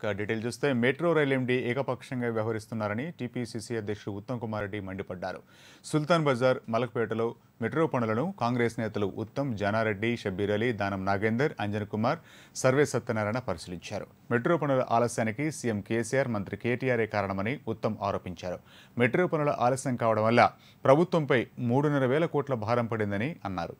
ఇక డీటెయిల్ చూస్తే metro rail ఎండి ఏకపక్షంగా వ్యవహరిస్తున్నారని టీపీసీసీ అధ్యక్షుడు ఉత్తమ్ కుమార్ రెడ్డి మండిపడ్డారు సుల్తాన్ బజార్ మలక్పేటలో మెట్రో పనులను కాంగ్రెస్ నేతలు ఉత్తమ్ జానారెడ్డి షబ్బీర్ అలీ దానం నాగేందర్ అంజన్ కుమార్ సర్వే సత్యనారాయణ పరిశీలించారు మెట్రో పనుల ఆలస్యానికి సీఎం కేసీఆర్ మంత్రి కేటీఆర్ఏ కారణమని ఉత్తమ్ ఆరోపించారు మెట్రో పనుల ఆలస్యం కావడం వల్ల ప్రభుత్వంపై మూడున్నర వేల కోట్ల భారం పడిందని అన్నారు